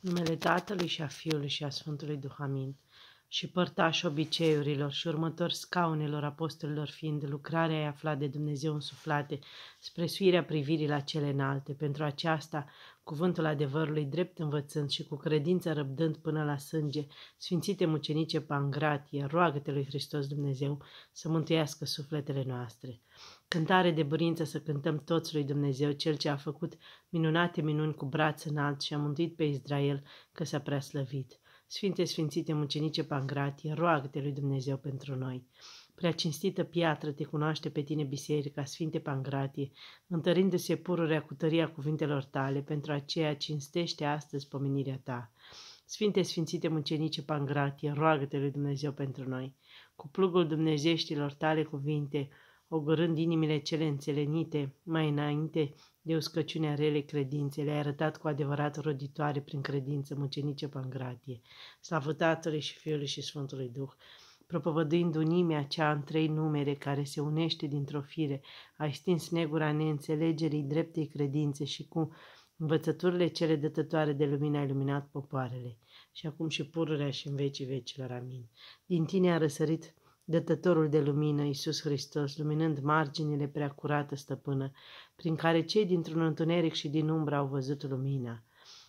numele Tatălui și a Fiului și a Sfântului Duh. Amin și părtaș obiceiurilor și următor scaunelor apostolilor fiind lucrarea ei aflat de Dumnezeu însuflate, spre suirea privirii la cele înalte, pentru aceasta cuvântul adevărului drept învățând și cu credință răbdând până la sânge, Sfințite mucenice Pangratie, roagă-te lui Hristos Dumnezeu să mântuiască sufletele noastre. Cântare de burință să cântăm toți lui Dumnezeu, Cel ce a făcut minunate minuni cu braț înalt și a mântuit pe Israel că s-a prea slăvit. Sfinte Sfințite Mucenice Pangratie, roagă-te lui Dumnezeu pentru noi. Prea cinstită piatră te cunoaște pe tine biserica, Sfinte Pangratie, întărindu-se pururea cu tăria cuvintelor tale, pentru aceea cinstește astăzi pomenirea ta. Sfinte Sfințite Mucenice Pangratie, roagă-te lui Dumnezeu pentru noi. Cu plugul dumnezeștilor tale cuvinte, ogorând inimile cele înțelenite, mai înainte de uscăciunea rele credinței, le-ai arătat cu adevărat roditoare prin credință, mucenice Pangratie, slavă Tatălui și Fiului și Sfântului Duh, propovăduind unimea cea în trei numere care se unește dintr-o fire, ai stins negura neînțelegerii dreptei credințe și cu învățăturile cele dătătoare de lumină ai iluminat popoarele și acum și pururea și în vecii vecilor. Amin. Din tine a răsărit Dătătorul de lumină, Iisus Hristos, luminând marginile prea curată stăpână, prin care cei dintr-un întuneric și din umbră au văzut lumina.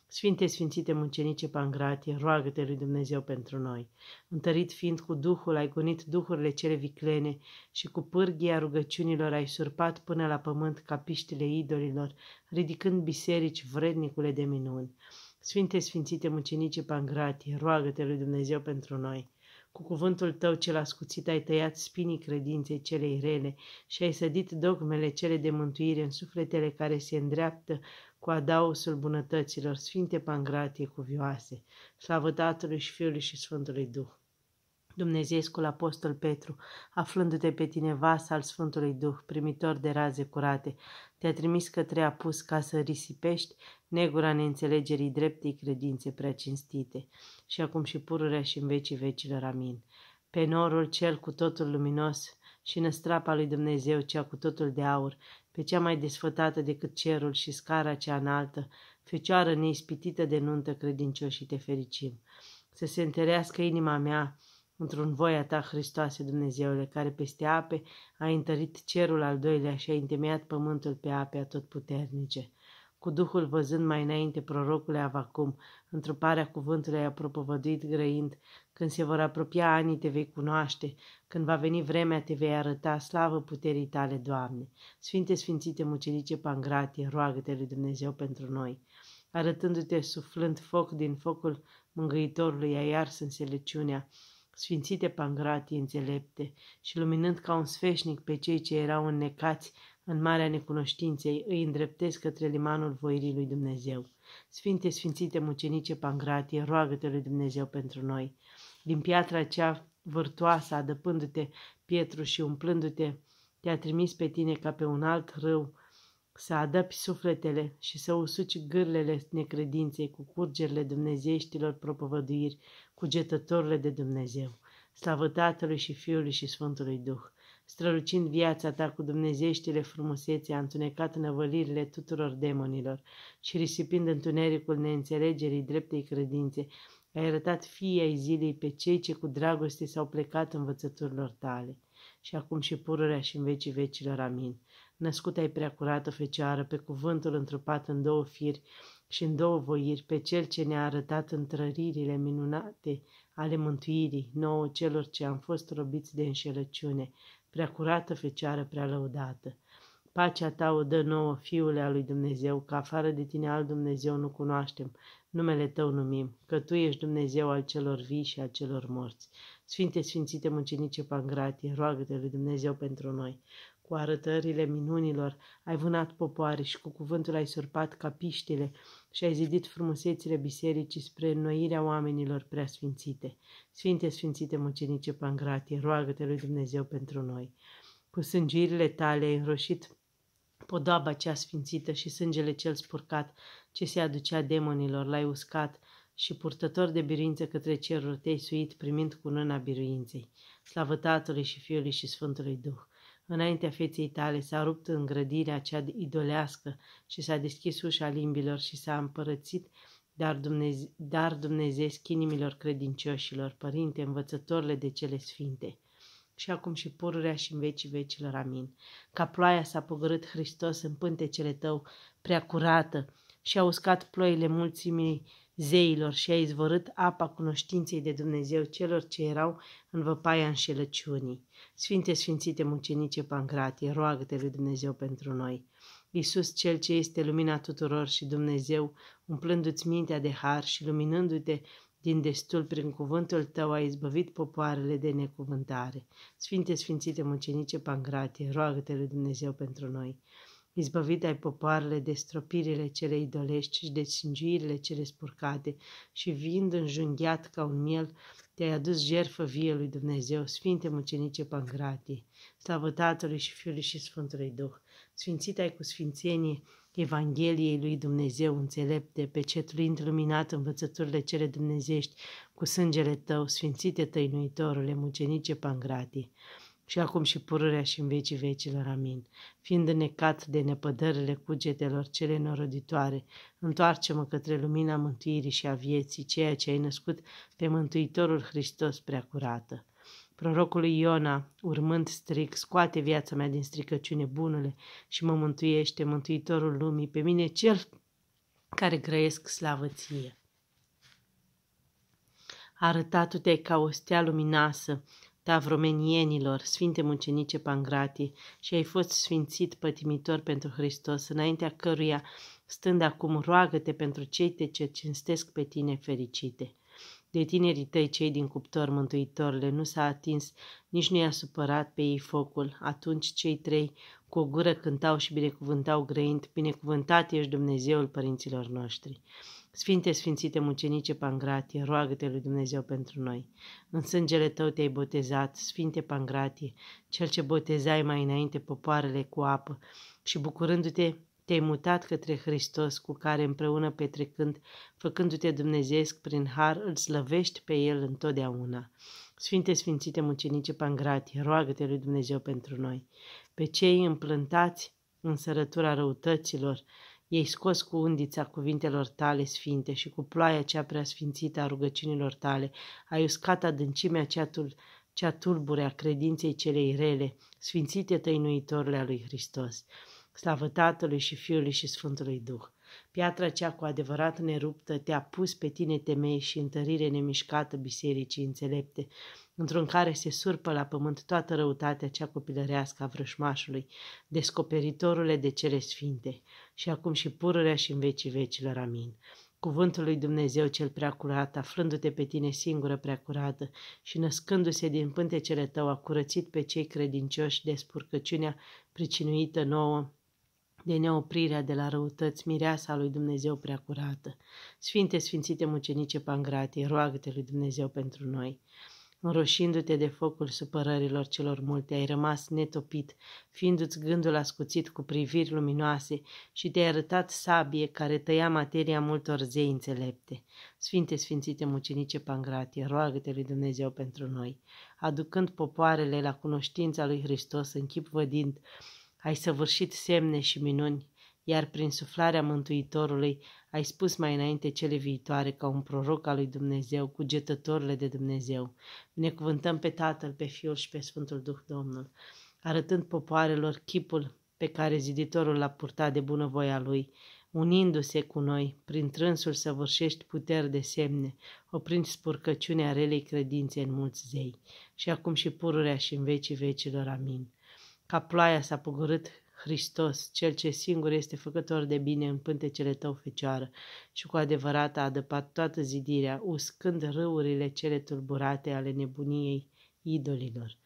Sfinte, sfințite muncenice Pangratie, roagă-te lui Dumnezeu pentru noi. Întărit fiind cu Duhul, ai gonit duhurile cele viclene și cu pârghia rugăciunilor ai surpat până la pământ capiștile idolilor, ridicând biserici vrednicule de minuni. Sfinte, sfințite muncenice Pangratie, roagă-te lui Dumnezeu pentru noi. Cu cuvântul tău cel ascuțit ai tăiat spinii credinței celei rele și ai sădit dogmele cele de mântuire în sufletele care se îndreaptă cu adausul bunătăților, sfinte pangratie cuvioase, slavă Tatălui și Fiului și Sfântului Duh. Dumnezeescul Apostol Petru, aflându-te pe tine vas al Sfântului Duh, primitor de raze curate, te-a trimis către apus ca să risipești negura neînțelegerii dreptei credințe prea cinstite și acum și pururea și în vecii vecilor. Amin. Pe norul cel cu totul luminos și năstrapa lui Dumnezeu cea cu totul de aur, pe cea mai desfătată decât cerul și scara cea înaltă, fecioară neispitită de nuntă credincioșii te fericim. Să se întărească inima mea într-un voia ta, Hristoase Dumnezeule, care peste ape a întărit cerul al doilea și a întemeiat pământul pe ape atotputernice. Cu Duhul văzând mai înainte prorocul Avacum, întruparea cuvântului a propovăduit grăind, când se vor apropia anii te vei cunoaște, când va veni vremea te vei arăta, slavă puterii tale, Doamne! Sfinte, Sfințite, Mucenice Pangratie, roagă-te lui Dumnezeu pentru noi! Arătându-te suflând foc din focul mângâitorului, ai ars înțelepciunea, Sfințite pangratii înțelepte și luminând ca un sfeșnic pe cei ce erau înnecați în marea necunoștinței, îi îndreptesc către limanul voirii lui Dumnezeu. Sfinte, sfințite mucenice Pangratie, roagă-te lui Dumnezeu pentru noi. Din piatra cea vârtoasă, adăpându-te Pietru și umplându-te, te-a trimis pe tine ca pe un alt râu, să adăpi sufletele și să usuci gârlele necredinței cu curgerile dumnezeieștilor propovăduiri, cugetătorile de Dumnezeu, slavă Tatălui și Fiului și Sfântului Duh, strălucind viața ta cu dumnezeștile frumusețe, a întunecat năvălirile tuturor demonilor și risipind întunericul neînțelegerii dreptei credințe, ai arătat fie ai zilei pe cei ce cu dragoste s-au plecat învățăturilor tale. Și acum și pururea și în vecii vecilor. Amin. Născut ai prea curată fecioară, pe cuvântul întrupat în două firi, și în două voiri pe Cel ce ne-a arătat întrăririle minunate ale mântuirii nouă celor ce am fost robiți de înșelăciune, prea curată fecioară prea lăudată. Pacea ta o dă nouă, Fiule a lui Dumnezeu, că afară de tine al Dumnezeu nu cunoaștem, numele tău numim, că tu ești Dumnezeu al celor vii și al celor morți. Sfinte, Sfințite, Mucenice Pangratie, roagă-te lui Dumnezeu pentru noi. Cu arătările minunilor ai vânat popoare și cu cuvântul ai surpat capiștile și ai zidit frumusețile bisericii spre înnoirea oamenilor preasfințite. Sfinte, sfințite mucenice Pangratie, roagă-te lui Dumnezeu pentru noi. Cu sângirile tale ai înroșit podaba cea sfințită și sângele cel spurcat ce se aducea demonilor, l-ai uscat și purtător de biruință către cerul te-ai suit primind cunâna biruinței. Slavă Tatălui și Fiului și Sfântului Duh! Înaintea feței tale s-a rupt îngrădirea cea idolească și s-a deschis ușa limbilor și s-a împărățit dar, Dumneze- dar dumnezeesc inimilor credincioșilor, Părinte, învățătorile de cele sfinte și acum și pururea și în vecii vecilor. Amin. Ca ploaia s-a pogărât Hristos în pântecele tău prea curată și a uscat ploile mulțimii zeilor și a izvorât apa cunoștinței de Dumnezeu celor ce erau în văpaia înșelăciunii. Sfinte, sfințite mucenice Pancratie, roagă-te lui Dumnezeu pentru noi. Iisus, Cel ce este lumina tuturor și Dumnezeu, umplându-ți mintea de har și luminându-te din destul prin cuvântul tău a izbăvit popoarele de necuvântare. Sfinte, sfințite mucenice Pancratie, roagă-te lui Dumnezeu pentru noi izbăvit ai popoarele, de stropirile cele idolești și de singiurile cele spurcate și vind înjunghiat ca un miel, te-ai adus jerfă vie lui Dumnezeu, Sfinte Mucenice Pangratie, slavă Tatălui și Fiului și Sfântului Duh, sfințit ai cu sfințenie Evangheliei lui Dumnezeu înțelepte, pe cetulind luminat învățăturile cele dumnezești, cu sângele tău, sfințite tăinuitorule, mucenice Pangratie, și acum și pururea și în vecii vecilor. Amin. Fiind înnecat de nepădările cugetelor cele noroditoare, întoarce-mă către lumina mântuirii și a vieții, ceea ce ai născut pe Mântuitorul Hristos prea curată. Prorocul Iona, urmând stric, scoate viața mea din stricăciune bunule și mă mântuiește, Mântuitorul lumii, pe mine cel care grăiesc slavăție. ție. Arătatu-te ca o stea luminasă, tavromenienilor, da, Sfinte Mucenice pangrati, și ai fost sfințit pătimitor pentru Hristos, înaintea căruia, stând acum, roagă-te pentru cei te ce cinstesc pe tine fericite. De tinerii tăi cei din cuptor, mântuitorle, nu s-a atins, nici nu i-a supărat pe ei focul. Atunci cei trei cu o gură cântau și binecuvântau grăind, binecuvântat ești Dumnezeul părinților noștri. Sfinte, Sfințite Mucenice Pangratie, roagă-te lui Dumnezeu pentru noi. În sângele tău te-ai botezat, Sfinte Pangratie, cel ce botezai mai înainte popoarele cu apă și bucurându-te te-ai mutat către Hristos cu care împreună petrecând, făcându-te dumnezeesc prin har, îl slăvești pe El întotdeauna. Sfinte, Sfințite Mucenice Pangratie, roagă-te lui Dumnezeu pentru noi. Pe cei împlântați în sărătura răutăților, ei scos cu undița cuvintelor tale sfinte și cu ploaia cea sfințită a rugăcinilor tale, ai uscat adâncimea cea, tul, cea tulbure a credinței celei rele, sfințite tăinuitorile a lui Hristos, slavă Tatălui și Fiului și Sfântului Duh. Piatra cea cu adevărat neruptă te-a pus pe tine temei și întărire nemișcată bisericii înțelepte, într-un care se surpă la pământ toată răutatea cea copilărească a vrășmașului, descoperitorule de cele sfinte, și acum și pururea și în vecii vecilor, amin. Cuvântul lui Dumnezeu cel prea curat, aflându-te pe tine singură prea curată și născându-se din pântecele tău, a curățit pe cei credincioși de spurcăciunea pricinuită nouă de neoprirea de la răutăți, mireasa lui Dumnezeu prea curată. Sfinte, sfințite mucenice Pangratie, roagă-te lui Dumnezeu pentru noi. Înroșindu-te de focul supărărilor celor multe, ai rămas netopit, fiindu-ți gândul ascuțit cu priviri luminoase și te-ai arătat sabie care tăia materia multor zei înțelepte. Sfinte, sfințite mucenice Pangratie, roagă-te lui Dumnezeu pentru noi, aducând popoarele la cunoștința lui Hristos în chip vădind, ai săvârșit semne și minuni iar prin suflarea Mântuitorului ai spus mai înainte cele viitoare ca un proroc al lui Dumnezeu, cu cugetătorile de Dumnezeu. Binecuvântăm pe Tatăl, pe Fiul și pe Sfântul Duh Domnul, arătând popoarelor chipul pe care ziditorul l-a purtat de bunăvoia lui, unindu-se cu noi, prin trânsul săvârșești puteri de semne, oprind spurcăciunea relei credințe în mulți zei, și acum și pururea și în vecii vecilor. Amin. Ca ploaia s-a pogorât Hristos, cel ce singur este făcător de bine în pântecele tău, fecioară, și cu adevărat a adăpat toată zidirea, uscând râurile cele tulburate ale nebuniei idolilor.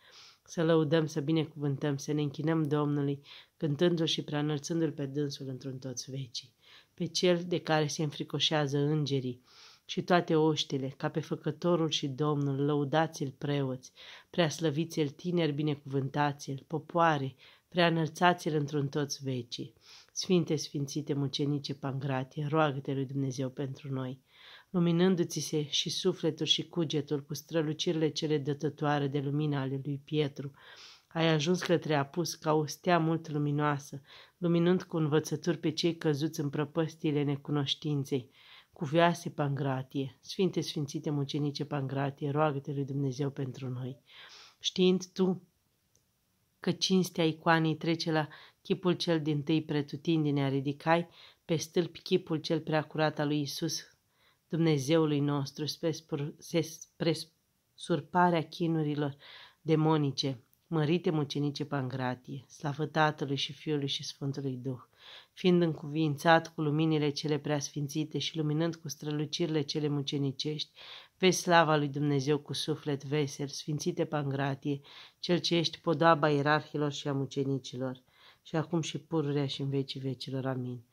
Să lăudăm, să binecuvântăm, să ne închinăm Domnului, cântându-L și preanălțându-L pe dânsul într-un toți vecii, pe cel de care se înfricoșează îngerii, și toate oștile, ca pe Făcătorul și Domnul, lăudați-l preoți, preaslăviți-l tineri, binecuvântați-l, popoare, preanălțați-l într-un toți vecii. Sfinte, sfințite, mucenice, pangratie, roagă-te lui Dumnezeu pentru noi, luminându-ți-se și sufletul și cugetul cu strălucirile cele dătătoare de lumina ale lui Pietru, ai ajuns către apus ca o stea mult luminoasă, luminând cu învățături pe cei căzuți în prăpăstile necunoștinței. Cuvioase Pangratie, Sfinte Sfințite Mucenice Pangratie, roagă-te lui Dumnezeu pentru noi. Știind tu că cinstea icoanei trece la chipul cel din tâi a ridicai, pe stâlpi chipul cel preacurat al lui Isus, Dumnezeului nostru, spre, spur, spre surparea chinurilor demonice, mărite mucenice Pangratie, slavă Tatălui și Fiului și Sfântului Duh, fiind încuvințat cu luminile cele preasfințite și luminând cu strălucirile cele mucenicești, vezi slava lui Dumnezeu cu suflet vesel, sfințite Pangratie, cel ce ești podoaba ierarhilor și a mucenicilor, și acum și pururea și în vecii vecilor. Amin.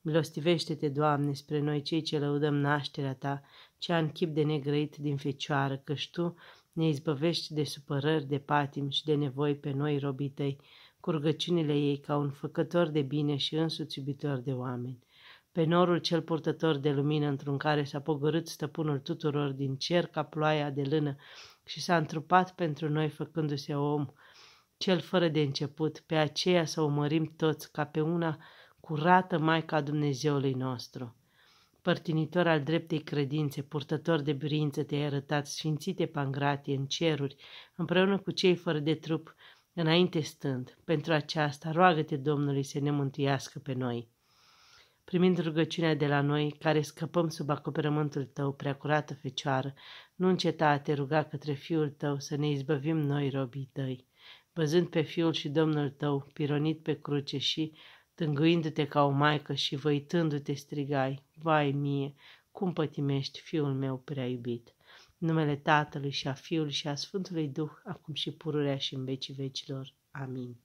Milostivește-te, Doamne, spre noi cei ce lăudăm nașterea Ta, cea în chip de negrăit din fecioară, căci Tu ne izbăvești de supărări, de patim și de nevoi pe noi, robii Tăi, cu rugăciunile ei ca un făcător de bine și însuți iubitor de oameni. Pe norul cel purtător de lumină într-un care s-a pogorât stăpânul tuturor din cer ca ploaia de lână și s-a întrupat pentru noi făcându-se om, cel fără de început, pe aceea să omărim toți ca pe una curată Maica Dumnezeului nostru. Părtinitor al dreptei credințe, purtător de brință, te-ai arătat, sfințite pangratie în ceruri, împreună cu cei fără de trup, înainte stând. Pentru aceasta, roagă-te Domnului să ne mântuiască pe noi. Primind rugăciunea de la noi, care scăpăm sub acoperământul tău, preacurată fecioară, nu înceta a te ruga către Fiul tău să ne izbăvim noi, robii tăi. Văzând pe Fiul și Domnul tău, pironit pe cruce și, tânguindu te ca o maică și văitându-te, strigai, Vai mie, cum pătimești, Fiul meu prea iubit!' numele Tatălui și a Fiului și a Sfântului Duh, acum și pururea și în vecii vecilor. Amin.